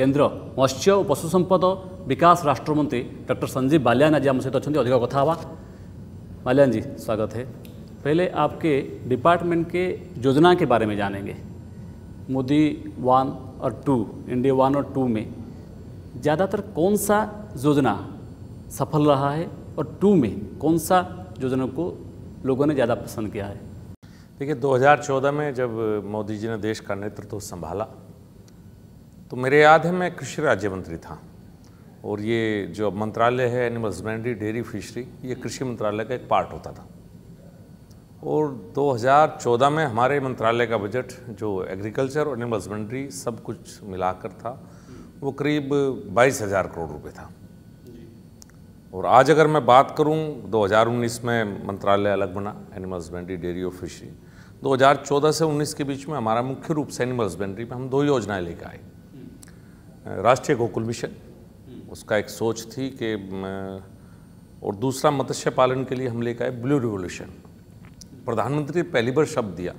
केन्द्र मत्स्य और पशु संपद विकास राष्ट्रमंत्री डॉक्टर संजीव बालियान आज आम सहित तो अच्छा अधिक कथा हाँ बालियान जी स्वागत है पहले आपके डिपार्टमेंट के योजना के बारे में जानेंगे मोदी वन और टू इंडिया वन और टू में ज़्यादातर कौन सा योजना सफल रहा है और टू में कौन सा योजना को लोगों ने ज़्यादा पसंद किया है देखिए 2014 में जब मोदी जी ने देश का नेतृत्व तो संभाला तो मेरे याद है मैं कृषि राज्य मंत्री था और ये जो मंत्रालय है एनिमल हजबेंड्री डेयरी फिशरी ये कृषि मंत्रालय का एक पार्ट होता था और 2014 में हमारे मंत्रालय का बजट जो एग्रीकल्चर और एनिमल हजबेंड्री सब कुछ मिलाकर था वो करीब बाईस हज़ार करोड़ रुपए था और आज अगर मैं बात करूं 2019 में मंत्रालय अलग बना एनिमल हस्बेंड्री डेयरी और फिशरी 2014 से 19 के बीच में हमारा मुख्य रूप से एनिमल हस्बेंड्री में हम दो योजनाएं लेकर आए राष्ट्रीय गोकुल मिशन उसका एक सोच थी कि और दूसरा मत्स्य पालन के लिए हम लेकर आए ब्लू रिवोल्यूशन प्रधानमंत्री ने पहली बार शब्द दिया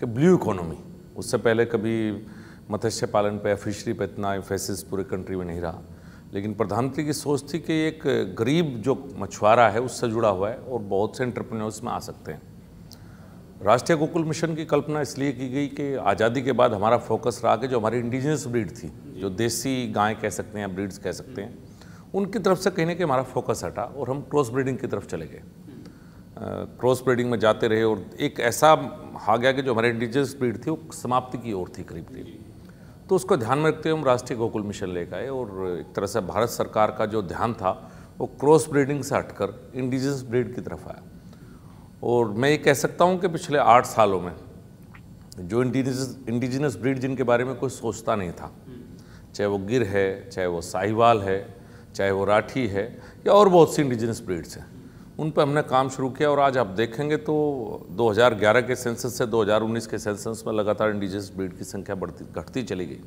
कि ब्लू इकोनॉमी उससे पहले कभी मत्स्य पालन पे फिशरी पे इतना फैसिस पूरे कंट्री में नहीं रहा लेकिन प्रधानमंत्री की सोच थी कि एक गरीब जो मछुआरा है उससे जुड़ा हुआ है और बहुत से एंटरप्रेन्योर्स में आ सकते हैं राष्ट्रीय गोकुल मिशन की कल्पना इसलिए की गई कि आज़ादी के बाद हमारा फोकस रहा कि जो हमारी इंडिजिनस ब्रीड थी जो देसी गाय कह सकते हैं ब्रीड्स कह सकते हैं उनकी तरफ से कहने के हमारा फोकस हटा और हम क्रॉस ब्रीडिंग की तरफ चले गए क्रॉस ब्रीडिंग में जाते रहे और एक ऐसा आ गया कि जो हमारे इंडिजियस ब्रीड थी वो समाप्ति की ओर थी करीब करीब तो उसको ध्यान में रखते हुए हम राष्ट्रीय गोकुल मिशन ले आए और एक तरह से भारत सरकार का जो ध्यान था वो क्रॉस ब्रीडिंग से हटकर इंडिजियस ब्रीड की तरफ आया और मैं ये कह सकता हूँ कि पिछले आठ सालों में जो इंडिजिनस इंडिजिनस ब्रीड जिनके बारे में कोई सोचता नहीं था चाहे वो गिर है चाहे वो साहिवाल है चाहे वो राठी है या और बहुत सी इंडिजिनस ब्रीड्स हैं उन पर हमने काम शुरू किया और आज आप देखेंगे तो 2011 के सेंसस से 2019 के सेंसस में लगातार इंडिजिनस ब्रीड की संख्या बढ़ती घटती चली गई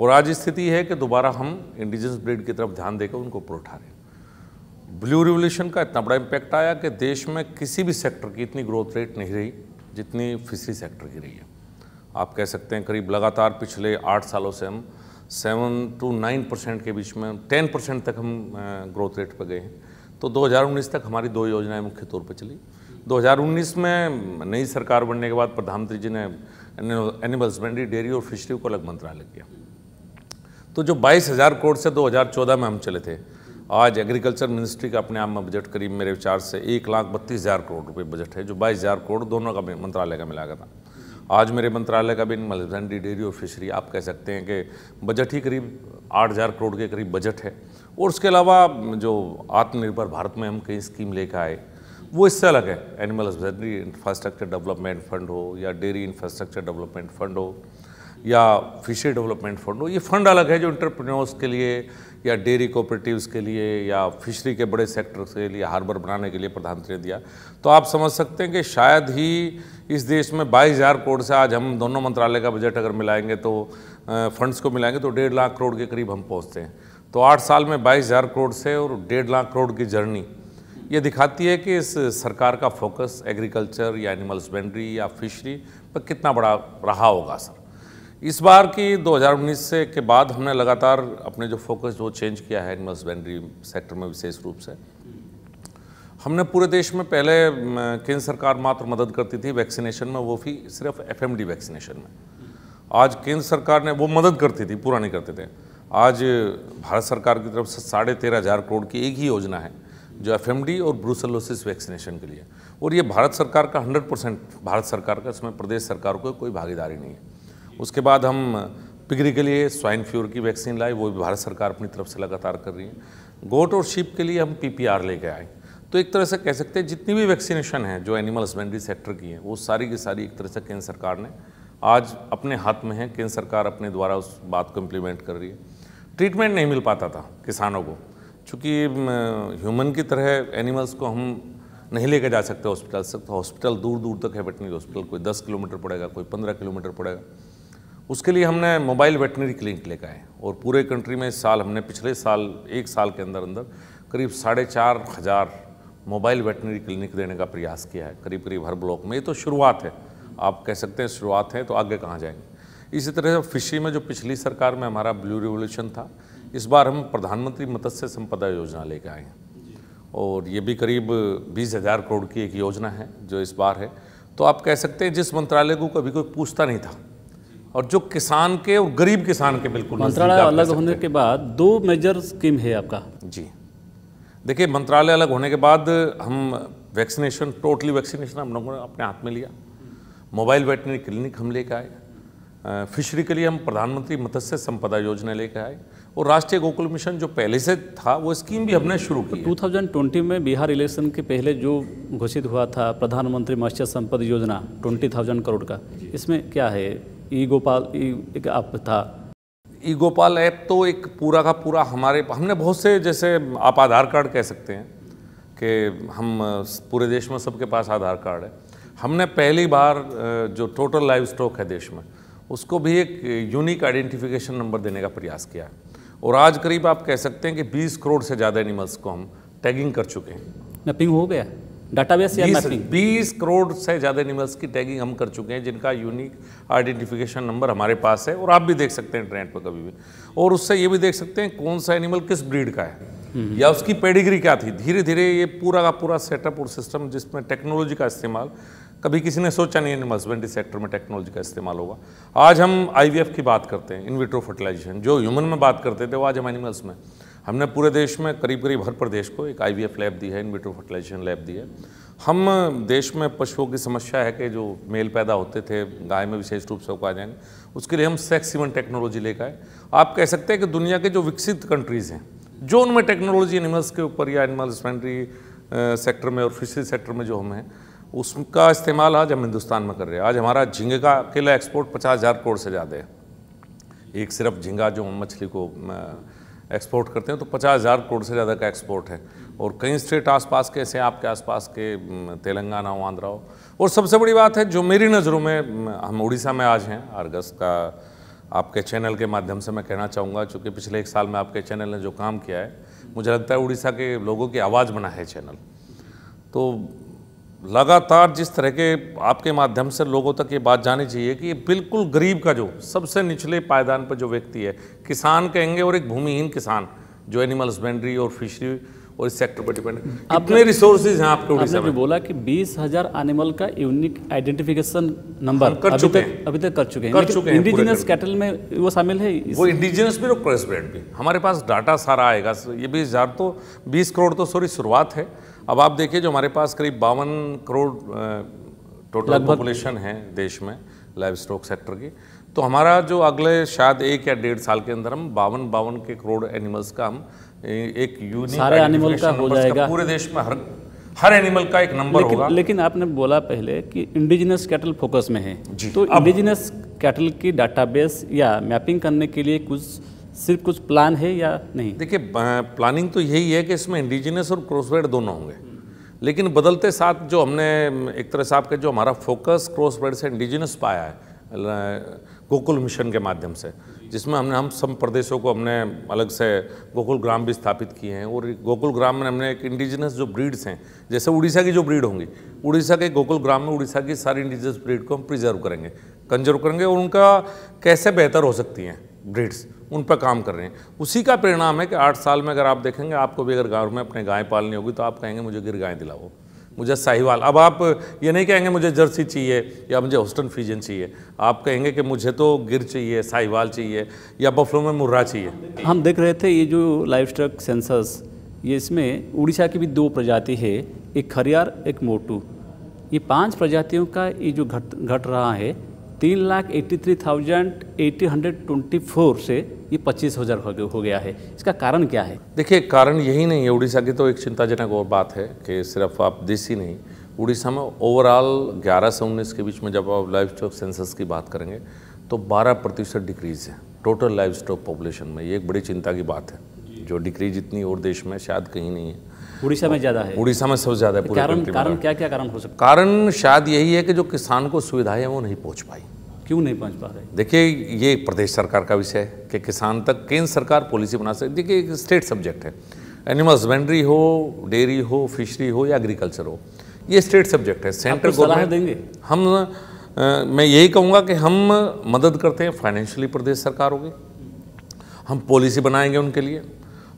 और आज स्थिति है कि दोबारा हम इंडिजिनस ब्रीड की तरफ ध्यान देकर उनको प्रोठा रहे ब्लू रिवोल्यूशन का इतना बड़ा इम्पैक्ट आया कि देश में किसी भी सेक्टर की इतनी ग्रोथ रेट नहीं रही जितनी फिशरी सेक्टर की रही है आप कह सकते हैं करीब लगातार पिछले आठ सालों से हम सेवन टू नाइन परसेंट के बीच में टेन परसेंट तक हम ग्रोथ रेट पर गए हैं तो 2019 तक हमारी दो योजनाएं मुख्य तौर पर चली 2019 में नई सरकार बनने के बाद प्रधानमंत्री जी ने एनिमल हस्बेंड्री डेयरी और फिशरी को अलग मंत्रालय किया तो जो बाईस हज़ार करोड़ से 2014 में हम चले थे आज एग्रीकल्चर मिनिस्ट्री का अपने आप में बजट करीब मेरे विचार से एक लाख बत्तीस हज़ार करोड़ रुपये बजट है जो बाईस हज़ार करोड़ दोनों का मंत्रालय का मिलाकर था आज मेरे मंत्रालय का भी मलजंडी डेयरी और फिशरी आप कह सकते हैं कि बजट ही करीब आठ हज़ार करोड़ के करीब बजट है और उसके अलावा जो आत्मनिर्भर भारत में हम कई स्कीम लेकर आए वो इससे अलग है animal husbandry infrastructure development fund हो या डेयरी इंफ्रास्ट्रक्चर डेवलपमेंट फंड हो या फिशरी डेवलपमेंट फंड हो ये फंड अलग है जो इंटरप्रेन्योर्स के लिए या डेयरी कोऑपरेटिव्स के लिए या फिशरी के बड़े सेक्टर के लिए हार्बर बनाने के लिए प्रधानमंत्री ने दिया तो आप समझ सकते हैं कि शायद ही इस देश में बाईस हज़ार करोड़ से आज हम दोनों मंत्रालय का बजट अगर मिलाएंगे तो फंड्स को मिलाएंगे तो डेढ़ लाख करोड़ के करीब हम पहुँचते हैं तो आठ साल में बाईस हज़ार करोड़ से और डेढ़ लाख करोड़ की जर्नी ये दिखाती है कि इस सरकार का फोकस एग्रीकल्चर या एनिमल हस्बेंड्री या फिशरी पर कितना बड़ा रहा होगा सर इस बार की 2019 से के बाद हमने लगातार अपने जो फोकस जो चेंज किया है एनिमल हस्बेंड्री सेक्टर में विशेष रूप से हमने पूरे देश में पहले केंद्र सरकार मात्र मदद करती थी वैक्सीनेशन में वो भी सिर्फ एफएमडी वैक्सीनेशन में आज केंद्र सरकार ने वो मदद करती थी पूरा नहीं करते थे आज भारत सरकार की तरफ से साढ़े तेरह हज़ार करोड़ की एक ही योजना है जो एफ और ब्रूसलोसिस वैक्सीनेशन के लिए और ये भारत सरकार का हंड्रेड परसेंट भारत सरकार का इसमें प्रदेश सरकार को कोई भागीदारी नहीं है उसके बाद हम पिगरी के लिए स्वाइन फ्लूर की वैक्सीन लाए वो भी भारत सरकार अपनी तरफ से लगातार कर रही है गोट और शीप के लिए हम पीपीआर लेके आए तो एक तरह से कह सकते हैं जितनी भी वैक्सीनेशन है जो एनिमल हस्बेंड्री सेक्टर की है वो सारी की सारी एक तरह से केंद्र सरकार ने आज अपने हाथ में है केंद्र सरकार अपने द्वारा उस बात को इम्प्लीमेंट कर रही है ट्रीटमेंट नहीं मिल पाता था किसानों को चूँकि ह्यूमन की तरह एनिमल्स को हम नहीं लेकर जा सकते हॉस्पिटल तक तो हॉस्पिटल दूर दूर तक है बटनी हॉस्पिटल तो कोई दस किलोमीटर पड़ेगा कोई पंद्रह किलोमीटर पड़ेगा उसके लिए हमने मोबाइल वेटनरी क्लिनिक लेकर आए और पूरे कंट्री में इस साल हमने पिछले साल एक साल के अंदर अंदर करीब साढ़े चार हज़ार मोबाइल वेटनरी क्लिनिक देने का प्रयास किया है करीब करीब हर ब्लॉक में ये तो शुरुआत है आप कह सकते हैं शुरुआत है तो आगे कहाँ जाएंगे इसी तरह से फिशरी में जो पिछली सरकार में हमारा ब्लू रिवोल्यूशन था इस बार हम प्रधानमंत्री मत्स्य संपदा योजना लेकर आए हैं और ये भी करीब बीस हज़ार करोड़ की एक योजना है जो इस बार है तो आप कह सकते हैं जिस मंत्रालय को कभी कोई पूछता नहीं था और जो किसान के और गरीब किसान के बिल्कुल मंत्रालय अलग होने के बाद दो मेजर स्कीम है आपका जी देखिए मंत्रालय अलग होने के बाद हम वैक्सीनेशन टोटली वैक्सीनेशन हम लोगों ने अपने हाथ में लिया मोबाइल वेटनरी क्लिनिक हम लेकर आए फिशरी के लिए हम प्रधानमंत्री मत्स्य संपदा योजना लेकर आए और राष्ट्रीय गोकुल मिशन जो पहले से था वो स्कीम भी हमने शुरू की टू थाउजेंड ट्वेंटी में बिहार इलेक्शन के पहले जो घोषित हुआ था प्रधानमंत्री मत्स्य संपदा योजना ट्वेंटी थाउजेंड करोड़ का इसमें क्या है ई गोपाल एक ऐप था ई गोपाल ऐप तो एक पूरा का पूरा हमारे हमने बहुत से जैसे आप आधार कार्ड कह सकते हैं कि हम पूरे देश में सबके पास आधार कार्ड है हमने पहली बार जो टोटल लाइव स्टॉक है देश में उसको भी एक यूनिक आइडेंटिफिकेशन नंबर देने का प्रयास किया है और आज करीब आप कह सकते हैं कि 20 करोड़ से ज़्यादा एनिमल्स को हम टैगिंग कर चुके हैं मैपिंग हो गया डाटाबेस या मैपिंग बीस करोड़ से ज़्यादा एनिमल्स की टैगिंग हम कर चुके हैं जिनका यूनिक आइडेंटिफिकेशन नंबर हमारे पास है और आप भी देख सकते हैं इंटरनेट पर कभी भी और उससे ये भी देख सकते हैं कौन सा एनिमल किस ब्रीड का है हम्म। या उसकी पेडिग्री क्या थी धीरे धीरे ये पूरा का पूरा सेटअप और सिस्टम जिसमें टेक्नोलॉजी का इस्तेमाल कभी किसी ने सोचा नहीं एनिमल हस्बेंड्री सेक्टर में टेक्नोलॉजी का इस्तेमाल होगा आज हम आईवीएफ की बात करते हैं इनविट्रो फर्टिलाइजेशन जो ह्यूमन में बात करते थे वो आज हम एनिमल्स में हमने पूरे देश में करीब करीब हर प्रदेश को एक आई लैब दी है इनविट्रो फर्टिलाइजेशन लैब दी है हम देश में पशुओं की समस्या है कि जो मेल पैदा होते थे गाय में विशेष रूप से उगा जाएंगे उसके लिए हम सेक्स इवन टेक्नोलॉजी लेकर आए आप कह सकते हैं कि दुनिया के जो विकसित कंट्रीज़ हैं जो उनमें टेक्नोलॉजी एनिमल्स के ऊपर या एनिमल हस्बेंड्री सेक्टर में और फिशरी सेक्टर में जो हम हैं उसका इस्तेमाल आज हम हिंदुस्तान में कर रहे हैं आज हमारा झींगे का अकेला एक्सपोर्ट पचास हज़ार करोड़ से ज़्यादा है एक सिर्फ झींगा जो हम मछली को एक्सपोर्ट करते हैं तो पचास हज़ार करोड़ से ज़्यादा का एक्सपोर्ट है और कई स्टेट आसपास के ऐसे आपके आसपास के तेलंगाना हो आंध्रा हो और सबसे बड़ी बात है जो मेरी नज़रों में हम उड़ीसा में आज हैं आर्गस का आपके चैनल के माध्यम से मैं कहना चाहूँगा चूँकि पिछले एक साल में आपके चैनल ने जो काम किया है मुझे लगता है उड़ीसा के लोगों की आवाज़ बना है चैनल तो लगातार जिस तरह के आपके माध्यम से लोगों तक ये बात जानी चाहिए कि ये बिल्कुल गरीब का जो सबसे निचले पायदान पर जो व्यक्ति है किसान कहेंगे और एक भूमिहीन किसान जो एनिमल हस्बेंड्री और फिशरी और इस सेक्टर पर डिपेंड अपने रिसोर्सेज हैं आपके उड़ीसा में बोला कि बीस हजार एनिमल का यूनिक आइडेंटिफिकेशन नंबर कर चुके हैं अभी तक कर चुके हैं कर चुके हैं इंडिजिनस कैटल में वो शामिल है वो इंडिजिनस भी और क्रॉस ब्रेड भी हमारे पास डाटा सारा आएगा ये बीस हजार तो बीस करोड़ तो सॉरी शुरुआत है अब आप देखिए जो हमारे पास करीब बावन करोड़ टोटल पॉपुलेशन है देश में लाइव स्टॉक सेक्टर की तो हमारा जो अगले शायद एक या डेढ़ साल के अंदर हम बावन बावन के करोड़ एनिमल्स का हम एक यूनिक सारे एनिमल का हो जाएगा पूरे देश में हर हर एनिमल का एक नंबर लेकिन, होगा लेकिन आपने बोला पहले कि इंडिजिनस कैटल फोकस में है तो इंडिजिनस कैटल की डाटाबेस या मैपिंग करने के लिए कुछ सिर्फ कुछ प्लान है या नहीं देखिए प्लानिंग तो यही है कि इसमें इंडिजिनस और क्रॉसब्रेड दोनों होंगे लेकिन बदलते साथ जो हमने एक तरह से आपके जो हमारा फोकस क्रॉसब्रेड से इंडिजिनस पाया है गोकुल मिशन के माध्यम से जिसमें हमने हम सब प्रदेशों को हमने अलग से गोकुल ग्राम भी स्थापित किए हैं और गोकुल ग्राम में हमने एक इंडिजिनस जो ब्रीड्स हैं जैसे उड़ीसा की जो ब्रीड होंगी उड़ीसा के गोकुल ग्राम में उड़ीसा की सारी इंडिजिनस ब्रीड को हम प्रिजर्व करेंगे कंजर्व करेंगे और उनका कैसे बेहतर हो सकती हैं ब्रीड्स उन पर काम कर रहे हैं उसी का परिणाम है कि आठ साल में अगर आप देखेंगे आपको भी अगर गाँव में अपने गाय पालनी होगी तो आप कहेंगे मुझे गिर गाय दिलाओ मुझे साहिवाल अब आप ये नहीं कहेंगे मुझे जर्सी चाहिए या मुझे होस्टन फ्रीजन चाहिए आप कहेंगे कि मुझे तो गिर चाहिए साहिवाल चाहिए या बफलो में मुर्रा चाहिए हम देख रहे थे ये जो लाइफ स्टॉक सेंसस ये इसमें उड़ीसा की भी दो प्रजाति है एक खरियार एक मोटू ये पांच प्रजातियों का ये जो घट घट रहा है तीन lakh eighty three thousand eight hundred twenty four से ये पच्चीस हज़ार हो गया है इसका कारण क्या है देखिए कारण यही नहीं है उड़ीसा की तो एक चिंताजनक और बात है कि सिर्फ आप देसी नहीं उड़ीसा में ओवरऑल ग्यारह से उन्नीस के बीच में जब आप लाइफ स्टॉक सेंसस की बात करेंगे तो बारह प्रतिशत डिक्रीज़ है टोटल लाइव स्टॉक पॉपुलेशन में ये एक बड़ी चिंता की बात है जो डिक्रीज इतनी और देश में शायद कहीं नहीं है उड़ीसा में ज़्यादा है उड़ीसा में सबसे ज़्यादा है पूरे कारण कारण क्या क्या कारण हो सकता कारण शायद यही है कि जो किसान को सुविधाएं वो नहीं पहुँच पाई क्यों नहीं पहुँच पा रहे देखिए ये प्रदेश सरकार का विषय है कि किसान तक केंद्र सरकार पॉलिसी बना सकती देखिए एक स्टेट सब्जेक्ट है एनिमल हस्बेंड्री हो डेयरी हो फिशरी हो या एग्रीकल्चर हो ये स्टेट सब्जेक्ट है सेंट्रल गवर्नमेंट देंगे हम आ, मैं यही कहूँगा कि हम मदद करते हैं फाइनेंशियली प्रदेश सरकारों की हम पॉलिसी बनाएंगे उनके लिए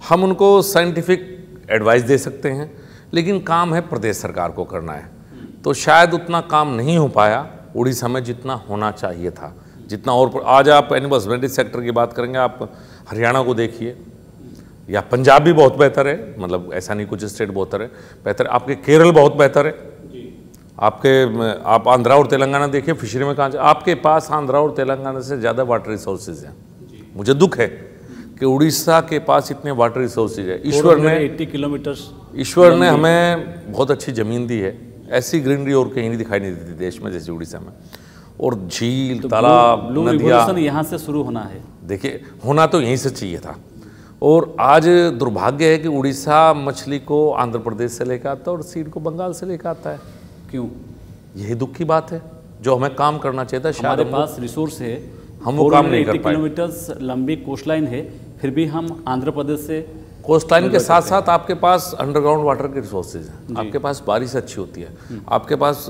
हम उनको साइंटिफिक एडवाइस दे सकते हैं लेकिन काम है प्रदेश सरकार को करना है तो शायद उतना काम नहीं हो पाया उड़ीसा में जितना होना चाहिए था जितना और आज आप एनिमल हस्बेंड्री सेक्टर की बात करेंगे आप हरियाणा को देखिए या पंजाब भी बहुत बेहतर है मतलब ऐसा नहीं कुछ स्टेट बेहतर है बेहतर आपके केरल बहुत बेहतर है आपके आप आंध्रा और तेलंगाना देखिए फिशरी में कहाँ आपके पास आंध्रा और तेलंगाना से ज़्यादा वाटर रिसोर्सेज हैं मुझे दुख है कि उड़ीसा के पास इतने वाटर रिसोर्सेज है ईश्वर ने 80 किलोमीटर ईश्वर ने हमें बहुत अच्छी ज़मीन दी है ऐसी ग्रीनरी और कहीं नहीं दिखाई नहीं देती देश में जैसे उड़ीसा में और झील तो तालाब नदियाँ यहाँ से शुरू होना है देखिए होना तो यहीं से चाहिए था और आज दुर्भाग्य है कि उड़ीसा मछली को आंध्र प्रदेश से लेकर आता है और सीड को बंगाल से लेकर आता है क्यों यही दुख की बात है जो हमें काम करना चाहिए था हमारे पास रिसोर्स है हम वो काम नहीं कर पाए किलोमीटर लंबी कोस्ट लाइन है फिर भी हम आंध्र प्रदेश से कोस्ट लाइन के साथ साथ आपके पास अंडरग्राउंड वाटर के रिसोर्सेज हैं आपके पास बारिश अच्छी होती है हम्म। आपके पास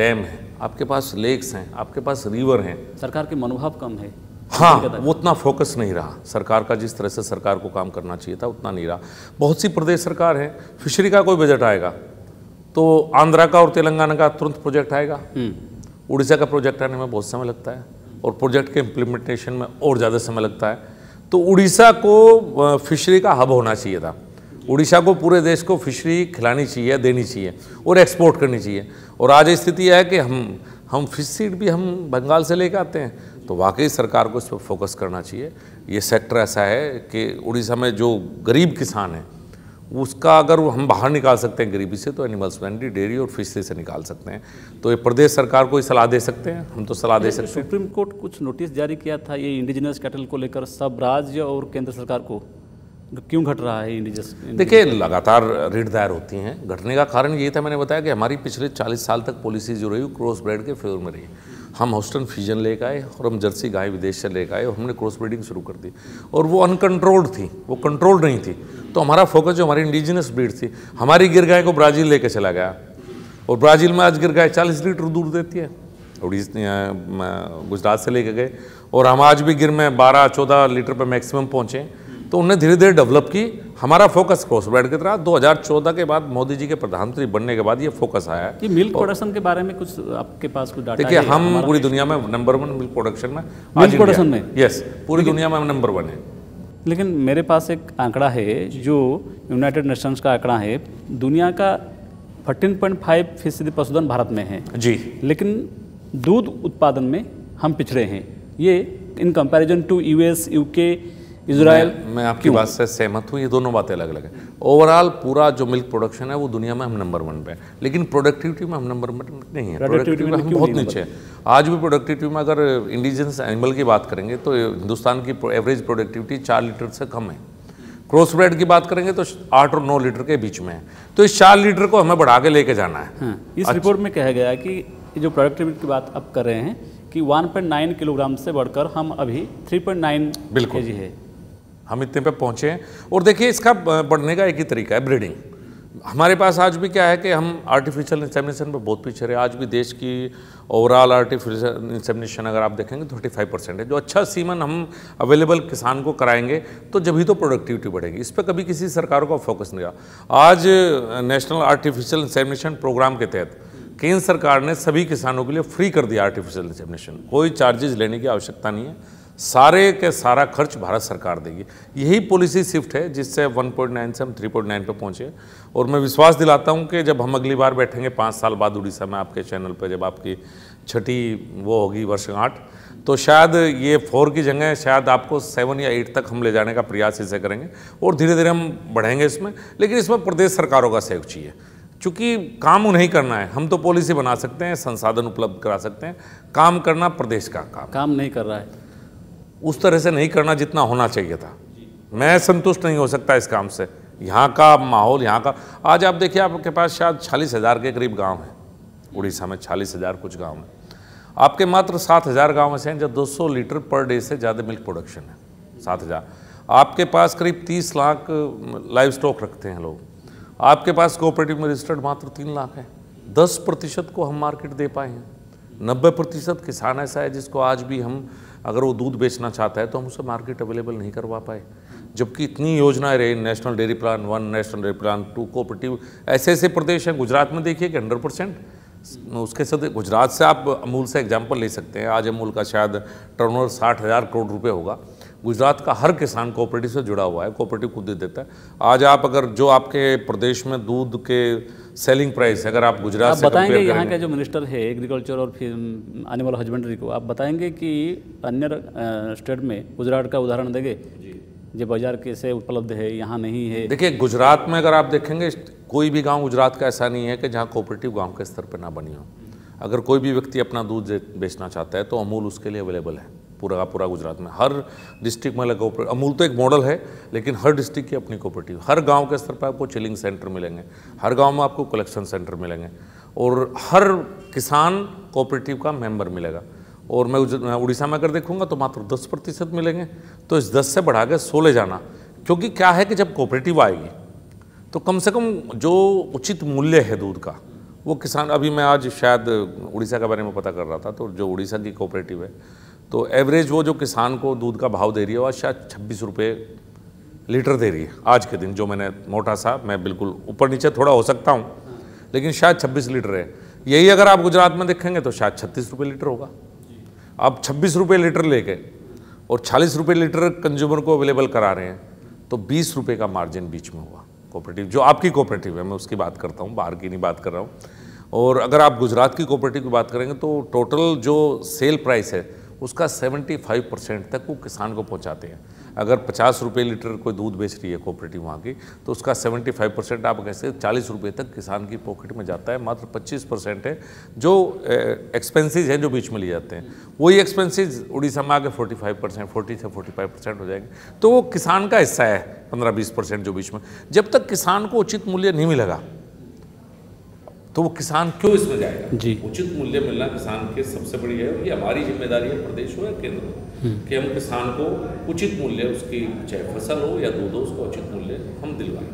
डैम है आपके पास लेक्स हैं आपके पास रिवर हैं सरकार के मनोभाव कम है हाँ वो उतना फोकस नहीं रहा सरकार का जिस तरह से सरकार को काम करना चाहिए था उतना नहीं रहा बहुत सी प्रदेश सरकार है फिशरी का कोई बजट आएगा तो आंध्रा का और तेलंगाना का तुरंत प्रोजेक्ट आएगा हम्म। उड़ीसा का प्रोजेक्ट आने में बहुत समय लगता है और प्रोजेक्ट के इम्प्लीमेंटेशन में और ज़्यादा समय लगता है तो उड़ीसा को फिशरी का हब होना चाहिए था उड़ीसा को पूरे देश को फिशरी खिलानी चाहिए देनी चाहिए और एक्सपोर्ट करनी चाहिए और आज स्थिति यह है कि हम हम फिश सीड भी हम बंगाल से लेकर आते हैं तो वाकई सरकार को इस पर फोकस करना चाहिए ये सेक्टर ऐसा है कि उड़ीसा में जो गरीब किसान हैं उसका अगर हम बाहर निकाल सकते हैं गरीबी से तो एनिमल हस्बेंड्री डेयरी और फिशरी से निकाल सकते हैं तो ये प्रदेश सरकार को ही सलाह दे सकते हैं हम तो सलाह दे सकते हैं सुप्रीम कोर्ट कुछ नोटिस जारी किया था ये इंडिजिनस कैटल को लेकर सब राज्य और केंद्र सरकार को क्यों घट रहा है इंडिजिनस देखिए लगातार रेट दायर होती हैं घटने का कारण ये था मैंने बताया कि हमारी पिछले चालीस साल तक पॉलिसी जो रही क्रॉस ब्रेड के फेवर में रही है हम हॉस्टन फ्यूजन लेकर आए और हम जर्सी गाय विदेश से लेकर आए और हमने क्रॉस ब्रीडिंग शुरू कर दी और वो अनकंट्रोल्ड थी वो कंट्रोल्ड नहीं थी तो हमारा फोकस जो हमारी इंडिजिनस ब्रीड थी हमारी गिर गाय को ब्राज़ील लेके चला गया और ब्राज़ील में आज गिर गाय चालीस लीटर दूध देती है और गुजरात से लेके गए और हम आज भी गिर में बारह चौदह लीटर पर मैक्सिमम पहुँचे तो उन्हें धीरे धीरे डेवलप की हमारा फोकस क्रॉस ब्रांड की तरह 2014 के बाद मोदी जी के प्रधानमंत्री बनने के बाद ये फोकस आया कि मिल्क प्रोडक्शन के बारे में कुछ आपके पास कुछ डाटा देखिए हम पूरी दुनिया में नंबर वन मिल्क प्रोडक्शन में मिल्क प्रोडक्शन में यस पूरी दुनिया में हम नंबर वन है लेकिन मेरे पास एक आंकड़ा है जो यूनाइटेड नेशंस का आंकड़ा है दुनिया का फोर्टीन पॉइंट फाइव फीसदी पशुधन भारत में है जी लेकिन दूध उत्पादन में हम पिछड़े हैं ये in comparison to US UK Israel मैं, मैं आपकी बात से सहमत हूँ ये दोनों बातें अलग अलग हैं ओवरऑल पूरा जो मिल्क प्रोडक्शन है वो दुनिया में हम नंबर वन पे हैं लेकिन प्रोडक्टिविटी में हम नंबर वन नहीं है प्रोडक्टिविटी में हम बहुत नीचे हैं आज भी प्रोडक्टिविटी में अगर इंडिजिनस एनिमल की बात करेंगे तो हिंदुस्तान की एवरेज प्रोडक्टिविटी चार लीटर से कम है क्रॉस ब्रेड की बात करेंगे तो आठ और नौ लीटर के बीच में है तो इस चार लीटर को हमें बढ़ा के लेके जाना है हाँ, इस रिपोर्ट अच्छा। में कहा गया कि जो प्रोडक्टिविटी की बात आप कर रहे हैं कि 1.9 किलोग्राम से बढ़कर हम अभी 3.9 पॉइंट है हम इतने पे पहुँचे हैं और देखिए इसका बढ़ने का एक ही तरीका है ब्रीडिंग हमारे पास आज भी क्या है कि हम आर्टिफिशियल इंसेमिनेशन पर बहुत पीछे रहे आज भी देश की ओवरऑल आर्टिफिशियल इंसेमिनेशन अगर आप देखेंगे थर्टी फाइव परसेंट है जो अच्छा सीमन हम अवेलेबल किसान को कराएंगे तो जब ही तो प्रोडक्टिविटी बढ़ेगी इस पर कभी किसी सरकार का फोकस नहीं रहा आज नेशनल आर्टिफिशियल इंसेमिनेशन प्रोग्राम के तहत केंद्र सरकार ने सभी किसानों के लिए फ्री कर दिया आर्टिफिशियल इंसेमिनेशन कोई चार्जेज लेने की आवश्यकता नहीं है सारे के सारा खर्च भारत सरकार देगी यही पॉलिसी शिफ्ट है जिससे 1.9 से हम 3.9 पे पहुंचे और मैं विश्वास दिलाता हूं कि जब हम अगली बार बैठेंगे पाँच साल बाद उड़ीसा में आपके चैनल पर जब आपकी छठी वो होगी वर्षगांठ तो शायद ये फोर की जगह शायद आपको सेवन या एट तक हम ले जाने का प्रयास इसे करेंगे और धीरे धीरे हम बढ़ेंगे इसमें लेकिन इसमें प्रदेश सरकारों का सहयोग चाहिए चूँकि काम उन्हें करना है हम तो पॉलिसी बना सकते हैं संसाधन उपलब्ध करा सकते हैं काम करना प्रदेश का काम काम नहीं कर रहा है उस तरह से नहीं करना जितना होना चाहिए था मैं संतुष्ट नहीं हो सकता इस काम से यहाँ का माहौल यहाँ का आज आप देखिए आपके पास शायद छालीस हज़ार के करीब गांव हैं उड़ीसा में छालीस हज़ार कुछ गांव हैं आपके मात्र सात हज़ार गाँव ऐसे हैं जब दो सौ लीटर पर डे से ज़्यादा मिल्क प्रोडक्शन है सात हज़ार आपके पास करीब तीस लाख लाइव स्टॉक रखते हैं लोग आपके पास कोऑपरेटिव में रजिस्टर्ड मात्र तीन लाख है दस प्रतिशत को हम मार्केट दे पाए हैं 90 प्रतिशत किसान ऐसा है जिसको आज भी हम अगर वो दूध बेचना चाहता है तो हम उसे मार्केट अवेलेबल नहीं करवा पाए जबकि इतनी योजनाएं रही national dairy plan one national dairy plan two cooperative ऐसे ऐसे प्रदेश हैं गुजरात में देखिए कि हंड्रेड परसेंट उसके साथ गुजरात से आप अमूल से एग्जाम्पल ले सकते हैं आज अमूल का शायद टर्नओवर साठ हज़ार करोड़ रुपये होगा गुजरात का हर किसान कोऑपरेटिव से जुड़ा हुआ है कोऑपरेटिव खुद देता है आज आप अगर जो आपके प्रदेश में दूध के सेलिंग प्राइस अगर आप गुजरात आप बताएंगे यहाँ के जो मिनिस्टर है एग्रीकल्चर और फिर एनिमल हस्बेंड्री को आप बताएंगे कि अन्य स्टेट में गुजरात का उदाहरण देंगे जो बाजार कैसे उपलब्ध है यहाँ नहीं है देखिए गुजरात में अगर आप देखेंगे कोई भी गांव गुजरात का ऐसा नहीं है कि जहाँ कोऑपरेटिव गांव के स्तर पर ना बनी हो अगर कोई भी व्यक्ति अपना दूध बेचना चाहता है तो अमूल उसके लिए अवेलेबल है पूरा पूरा गुजरात में हर डिस्ट्रिक्ट में अलग कोऑपरेटिव अमूल तो एक मॉडल है लेकिन हर डिस्ट्रिक्ट की अपनी कोऑपरेटिव हर गांव के स्तर पर आपको चिलिंग सेंटर मिलेंगे हर गांव में आपको कलेक्शन सेंटर मिलेंगे और हर किसान कोऑपरेटिव का मेंबर मिलेगा और मैं उड़ीसा में अगर देखूंगा तो मात्र दस प्रतिशत मिलेंगे तो इस दस से बढ़ा के सोलह जाना क्योंकि क्या है कि जब कोऑपरेटिव आएगी तो कम से कम जो उचित मूल्य है दूध का वो किसान अभी मैं आज शायद उड़ीसा के बारे में पता कर रहा था तो जो उड़ीसा की कोऑपरेटिव है तो एवरेज वो जो किसान को दूध का भाव दे रही है वह शायद छब्बीस रुपये लीटर दे रही है आज के दिन जो मैंने मोटा सा मैं बिल्कुल ऊपर नीचे थोड़ा हो सकता हूँ लेकिन शायद छब्बीस लीटर है यही अगर आप गुजरात में देखेंगे तो शायद छत्तीस रुपये लीटर होगा आप छब्बीस रुपये लीटर लेके और चालीस रुपये लीटर कंज्यूमर को अवेलेबल करा रहे हैं तो बीस रुपये का मार्जिन बीच में हुआ कोऑपरेटिव जो आपकी कोऑपरेटिव है मैं उसकी बात करता हूँ बाहर की नहीं बात कर रहा हूँ और अगर आप गुजरात की कोऑपरेटिव की बात करेंगे तो टोटल जो सेल प्राइस है उसका 75 परसेंट तक वो किसान को पहुंचाते हैं अगर पचास रुपये लीटर कोई दूध बेच रही है कोऑपरेटिव वहाँ की तो उसका 75 परसेंट आप कैसे चालीस रुपये तक किसान की पॉकेट में जाता है मात्र 25 परसेंट है जो एक्सपेंसिज हैं जो बीच में लिए जाते हैं वही एक्सपेंसिज उड़ीसा में आके 45 परसेंट फोर्टी से 45 परसेंट हो जाएंगे तो वो किसान का हिस्सा है पंद्रह बीस परसेंट जो बीच में जब तक किसान को उचित मूल्य नहीं मिलेगा तो वो किसान क्यों इसमें जाएगा जी उचित मूल्य मिलना किसान के सबसे बड़ी है ये हमारी जिम्मेदारी है प्रदेश हो या केंद्र हो हम्म। कि हम किसान को उचित मूल्य उसकी चाहे फसल हो या दूध हो उसको उचित मूल्य हम दिलवाएं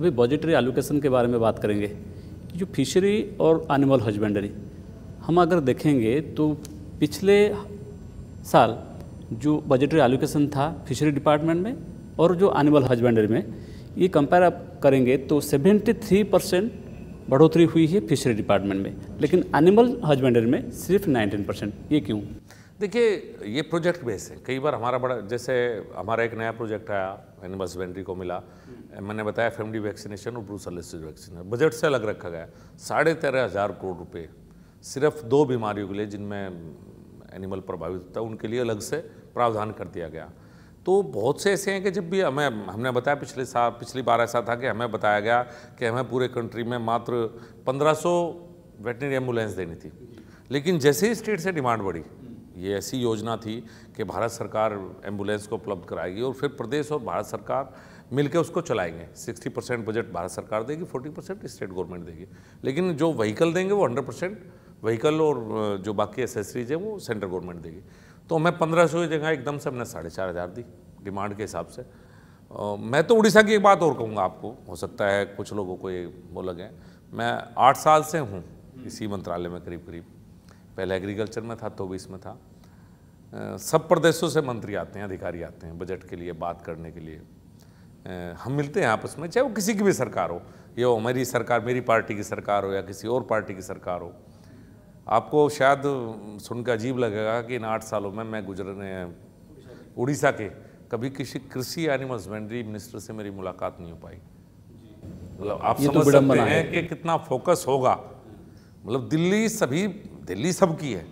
अभी बजटरी एलोकेशन के बारे में बात करेंगे जो फिशरी और एनिमल हस्बेंडरी हम अगर देखेंगे तो पिछले साल जो बजटरी एलोकेशन था फिशरी डिपार्टमेंट में और जो एनिमल हस्बेंडरी में ये कंपेयर आप करेंगे तो 73 परसेंट बढ़ोतरी हुई है फिशरी डिपार्टमेंट में लेकिन एनिमल हजबेंडरी में सिर्फ 19 परसेंट ये क्यों देखिए ये प्रोजेक्ट बेस है कई बार हमारा बड़ा जैसे हमारा एक नया प्रोजेक्ट आया एनिमल हजबेंड्री को मिला मैंने बताया फैमिली वैक्सीनेशन और ब्रूसलिसिस वैक्सीनेशन बजट से अलग रखा गया साढ़े तेरह हज़ार करोड़ रुपये सिर्फ दो बीमारियों के लिए जिनमें एनिमल प्रभावित होता है उनके लिए अलग से प्रावधान कर दिया गया तो बहुत से ऐसे हैं कि जब भी हमें हमने बताया पिछले साल पिछली बार ऐसा था कि हमें बताया गया कि हमें पूरे कंट्री में मात्र 1500 वेटनरी एम्बुलेंस देनी थी लेकिन जैसे ही स्टेट से डिमांड बढ़ी ये ऐसी योजना थी कि भारत सरकार एम्बुलेंस को उपलब्ध कराएगी और फिर प्रदेश और भारत सरकार मिलकर उसको चलाएंगे 60 परसेंट बजट भारत सरकार देगी 40 परसेंट स्टेट गवर्नमेंट देगी लेकिन जो व्हीकल देंगे वो 100 परसेंट व्हीकल और जो बाकी एसेसरीज है वो सेंट्रल गवर्नमेंट देगी तो मैं पंद्रह सौ की जगह एकदम से हमने साढ़े चार हज़ार दी डिमांड के हिसाब से मैं तो उड़ीसा की एक बात और कहूँगा आपको हो सकता है कुछ लोगों को ये वो लगे मैं आठ साल से हूँ इसी मंत्रालय में करीब करीब पहले एग्रीकल्चर में था तो भी इसमें था सब प्रदेशों से मंत्री आते हैं अधिकारी आते हैं बजट के लिए बात करने के लिए हम मिलते हैं आपस में चाहे वो किसी की भी सरकार हो या मेरी सरकार मेरी पार्टी की सरकार हो या किसी और पार्टी की सरकार हो आपको शायद सुनकर अजीब लगेगा कि इन आठ सालों में मैं गुजरने उड़ीसा के कभी किसी कृषि एनिमल हस्बेंड्री मिनिस्टर से मेरी मुलाकात नहीं हो पाई मतलब आप तो समझ तो सकते हैं कि कितना फोकस होगा मतलब दिल्ली सभी दिल्ली सबकी है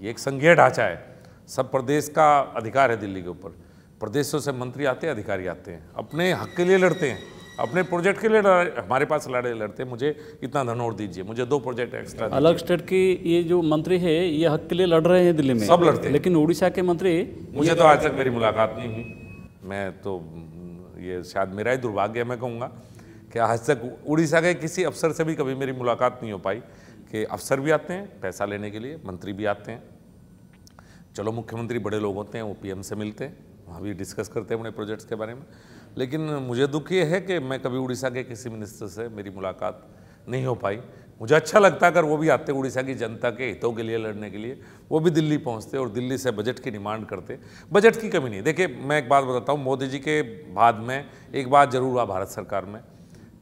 ये एक संघीय ढांचा है सब प्रदेश का अधिकार है दिल्ली के ऊपर प्रदेशों से मंत्री आते हैं अधिकारी आते हैं अपने हक के लिए लड़ते हैं अपने प्रोजेक्ट के लिए हमारे पास लड़े लड़ते मुझे इतना धन और दीजिए मुझे दो प्रोजेक्ट एक्स्ट्रा अलग स्टेट की ये जो मंत्री है ये हक के लिए लड़ रहे हैं दिल्ली में सब लड़ते हैं लेकिन उड़ीसा के मंत्री मुझे तो आज तक मेरी मुलाकात नहीं हुई मैं तो ये शायद मेरा ही दुर्भाग्य मैं कहूँगा कि आज तक उड़ीसा के किसी अफसर से भी कभी मेरी मुलाकात नहीं हो पाई कि अफसर भी आते हैं पैसा लेने के लिए मंत्री भी आते हैं चलो मुख्यमंत्री बड़े लोग होते हैं वो पीएम से मिलते हैं वहाँ भी डिस्कस करते हैं अपने प्रोजेक्ट्स के बारे में लेकिन मुझे दुख ये है कि मैं कभी उड़ीसा के किसी मिनिस्टर से मेरी मुलाकात नहीं हो पाई मुझे अच्छा लगता अगर वो भी आते उड़ीसा की जनता के हितों के लिए लड़ने के लिए वो भी दिल्ली पहुंचते और दिल्ली से बजट की डिमांड करते बजट की कमी नहीं देखिए मैं एक बात बताता हूँ मोदी जी के बाद में एक बात जरूर हुआ भारत सरकार में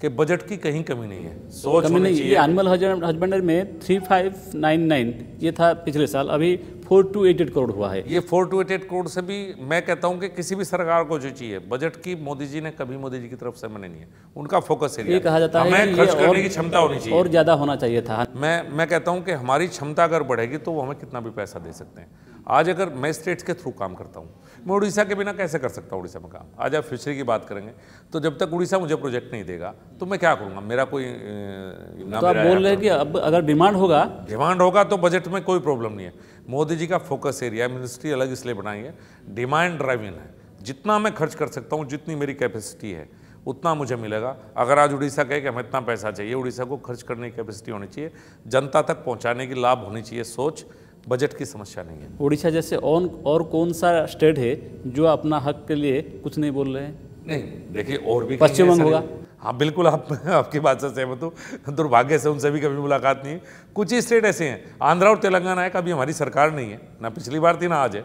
कि बजट की कहीं कमी नहीं है तो सोच कमी नहीं ये एनिमल हस्बेंडरी में थ्री फाइव नाइन नाइन ये था पिछले साल अभी four two eight eight crore हुआ है ये four two eight eight crore से भी मैं कहता हूँ कि किसी भी सरकार को जो चाहिए बजट की मोदी जी ने कभी मोदी जी की तरफ से मैंने नहीं है उनका फोकस एरिया ये कहा जाता है खर्च करने की क्षमता होनी चाहिए और ज़्यादा होना चाहिए था मैं मैं कहता हूँ कि हमारी क्षमता अगर बढ़ेगी तो वो हमें कितना भी पैसा दे सकते हैं आज अगर मैं स्टेट्स के थ्रू काम करता हूँ मैं उड़ीसा के बिना कैसे कर सकता हूँ उड़ीसा में काम आज आप फिशरी की बात करेंगे तो जब तक उड़ीसा मुझे प्रोजेक्ट नहीं देगा तो मैं क्या करूँगा मेरा कोई तो आप बोल रहे तो हैं कि अब अगर डिमांड होगा डिमांड होगा तो बजट में कोई प्रॉब्लम नहीं है मोदी जी का फोकस एरिया मिनिस्ट्री अलग इसलिए बनाई है डिमांड ड्राइविंग है जितना मैं खर्च कर सकता हूँ जितनी मेरी कैपेसिटी है उतना मुझे मिलेगा अगर आज उड़ीसा कहे कि हमें इतना पैसा चाहिए उड़ीसा को खर्च करने की कैपेसिटी होनी चाहिए जनता तक पहुँचाने की लाभ होनी चाहिए सोच बजट की समस्या नहीं है उड़ीसा जैसे और और कौन सा स्टेट है जो अपना हक के लिए कुछ नहीं बोल रहे हैं नहीं देखिए और भी पश्चिम बंगाल होगा हाँ बिल्कुल आप आपकी बात से सहमत हूँ दुर्भाग्य से उनसे भी कभी मुलाकात नहीं कुछ ही स्टेट ऐसे हैं आंध्रा और तेलंगाना है कभी हमारी सरकार नहीं है ना पिछली बार थी ना आज है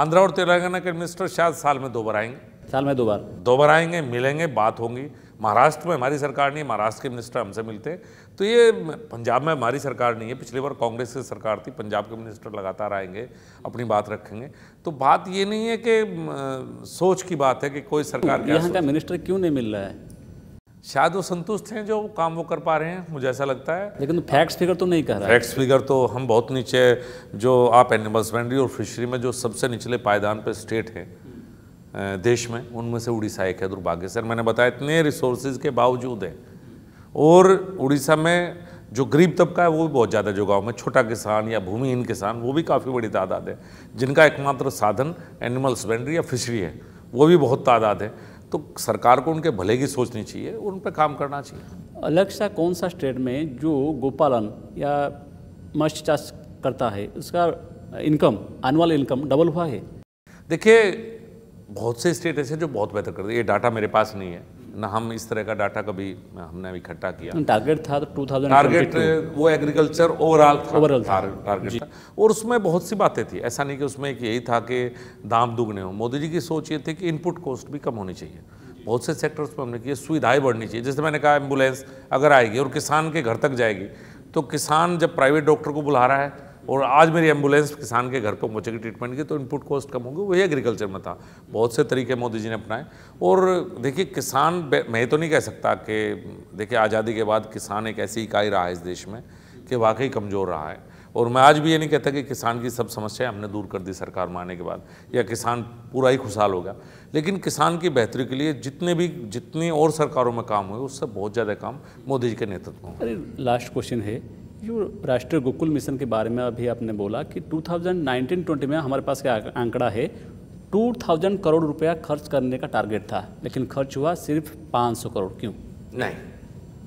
आंध्रा और तेलंगाना के मिनिस्टर शायद साल में दो बार आएंगे साल में दो बार दो बार आएंगे मिलेंगे बात होंगी महाराष्ट्र में हमारी सरकार नहीं है महाराष्ट्र के मिनिस्टर हमसे मिलते हैं तो ये पंजाब में हमारी सरकार नहीं है पिछली बार कांग्रेस की सरकार थी पंजाब के मिनिस्टर लगातार आएंगे अपनी बात रखेंगे तो बात ये नहीं है कि सोच की बात है कि कोई सरकार यहाँ का मिनिस्टर क्यों नहीं मिल रहा है शायद वो संतुष्ट हैं जो काम वो कर पा रहे हैं मुझे ऐसा लगता है लेकिन फैक्ट्स तो फिगर तो नहीं कह रहा फैक्ट्स फिगर तो हम बहुत नीचे जो आप एनिमल हस्बेंड्री और फिशरी में जो सबसे निचले पायदान पर स्टेट हैं देश में उनमें से उड़ीसा एक है दुर्भाग्य सर मैंने बताया इतने रिसोर्सेज के बावजूद हैं और उड़ीसा में जो गरीब तबका है वो भी बहुत ज़्यादा जो गाँव में छोटा किसान या भूमिहीन किसान वो भी काफ़ी बड़ी तादाद है जिनका एकमात्र साधन एनिमल हस्बेंड्री या फिशरी है वो भी बहुत तादाद है तो सरकार को उनके भले की सोचनी चाहिए और उन पर काम करना चाहिए अलग सा कौन सा स्टेट में जो गोपालन या मत्स्य चार्ज करता है उसका इनकम एनुअल इनकम डबल हुआ है देखिए बहुत से स्टेट ऐसे जो बहुत बेहतर करते हैं ये डाटा मेरे पास नहीं है ना हम इस तरह का डाटा कभी हमने इकट्ठा किया टारगेट था टू थाउजेंड टारगेट वो एग्रीकल्चर ओवरऑल ओवरऑल टारगेट था और उसमें बहुत सी बातें थी ऐसा नहीं कि उसमें एक यही था कि दाम दुगने हो मोदी जी की सोच ये थी कि इनपुट कॉस्ट भी कम होनी चाहिए बहुत से सेक्टर्स पर हमने किए सुविधाएं बढ़नी चाहिए जैसे मैंने कहा एम्बुलेंस अगर आएगी और किसान के घर तक जाएगी तो किसान जब प्राइवेट डॉक्टर को बुला रहा है और आज मेरी एम्बुलेंस किसान के घर पर पहुँचेगी ट्रीटमेंट की तो इनपुट कॉस्ट कम होगी वही एग्रीकल्चर में था बहुत से तरीके मोदी जी ने अपनाए और देखिए किसान मैं तो नहीं कह सकता कि देखिए आज़ादी के बाद किसान एक ऐसी इकाई रहा है इस देश में कि वाकई कमज़ोर रहा है और मैं आज भी ये नहीं कहता कि किसान की सब समस्याएं हमने दूर कर दी सरकार में आने के बाद या किसान पूरा ही खुशहाल हो गया लेकिन किसान की बेहतरी के लिए जितने भी जितनी और सरकारों में काम हुए उससे बहुत ज़्यादा काम मोदी जी के नेतृत्व में अरे लास्ट क्वेश्चन है जो राष्ट्रीय गोकुल मिशन के बारे में अभी आपने बोला कि 2019-20 में हमारे पास क्या आंकड़ा है 2000 करोड़ रुपया खर्च करने का टारगेट था लेकिन खर्च हुआ सिर्फ 500 करोड़ क्यों नहीं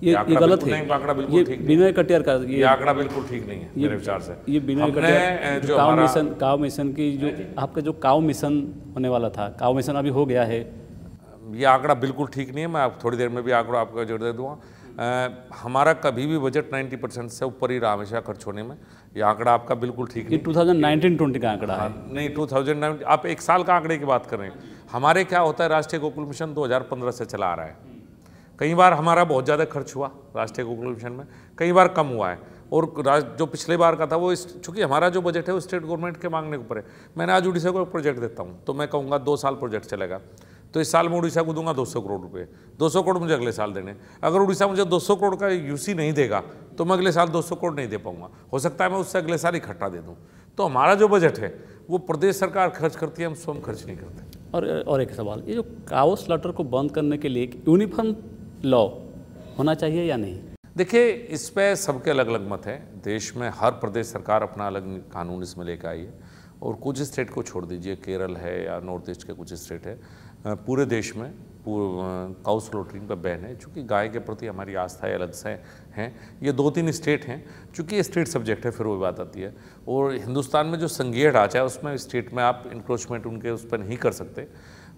ये ये गलत है ये बिना ठीक का ये आंकड़ा बिल्कुल ठीक नहीं है मेरे विचार से ये विनय कटियार काव मिशन काव मिशन की जो आपका जो काव मिशन होने वाला था काव मिशन अभी हो गया है ये आंकड़ा बिल्कुल ठीक नहीं है मैं थोड़ी देर में भी आंकड़ा आपको जोड़ दे दूँगा हमारा कभी भी बजट 90 परसेंट से ऊपर ही रहा हमेशा खर्च होने में ये आंकड़ा आपका बिल्कुल ठीक थाउजेंड नाइनटीन ट्वेंटी का आंकड़ा हाँ, है नहीं 2019 आप एक साल का आंकड़े की बात कर रहे हैं हमारे क्या होता है राष्ट्रीय गोकुल मिशन दो से चला आ रहा है कई बार हमारा बहुत ज़्यादा खर्च हुआ राष्ट्रीय गोकुल मिशन में कई बार कम हुआ है और राज जो पिछले बार का था वो इस चूँकि हमारा जो बजट है वो स्टेट गवर्नमेंट के मांगने के ऊपर है मैंने आज उड़ीसा को एक प्रोजेक्ट देता हूँ तो मैं कहूँगा दो साल प्रोजेक्ट चलेगा तो इस साल मैं उड़ीसा को दूंगा 200 करोड़ रुपए 200 करोड़ मुझे अगले साल देने अगर उड़ीसा मुझे 200 करोड़ का यूसी नहीं देगा तो मैं अगले साल 200 करोड़ नहीं दे पाऊंगा हो सकता है मैं उससे अगले साल इकट्ठा दे दूँ तो हमारा जो बजट है वो प्रदेश सरकार खर्च करती है हम स्वयं खर्च नहीं करते और और एक सवाल ये जो काउस लटर को बंद करने के लिए यूनिफॉर्म लॉ होना चाहिए या नहीं देखिए इस पर सबके अलग अलग मत है देश में हर प्रदेश सरकार अपना अलग कानून इसमें लेकर आई है और कुछ स्टेट को छोड़ दीजिए केरल है या नॉर्थ ईस्ट के कुछ स्टेट है पूरे देश में काउ स्लोटरिंग पर बैन है चूँकि गाय के प्रति हमारी आस्थाएं अलग से हैं ये दो तीन स्टेट हैं चूँकि ये स्टेट सब्जेक्ट है फिर वो बात आती है और हिंदुस्तान में जो संघीय ढांचा है उसमें स्टेट में आप इंक्रोचमेंट उनके उस पर नहीं कर सकते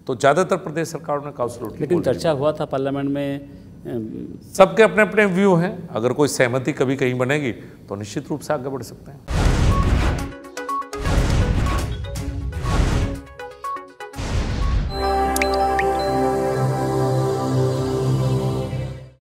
तो ज़्यादातर प्रदेश सरकार ने काउ स्लोटरिंग लेकिन चर्चा हुआ था पार्लियामेंट में सबके अपने अपने व्यू हैं अगर कोई सहमति कभी कहीं बनेगी तो निश्चित रूप से आगे बढ़ सकते हैं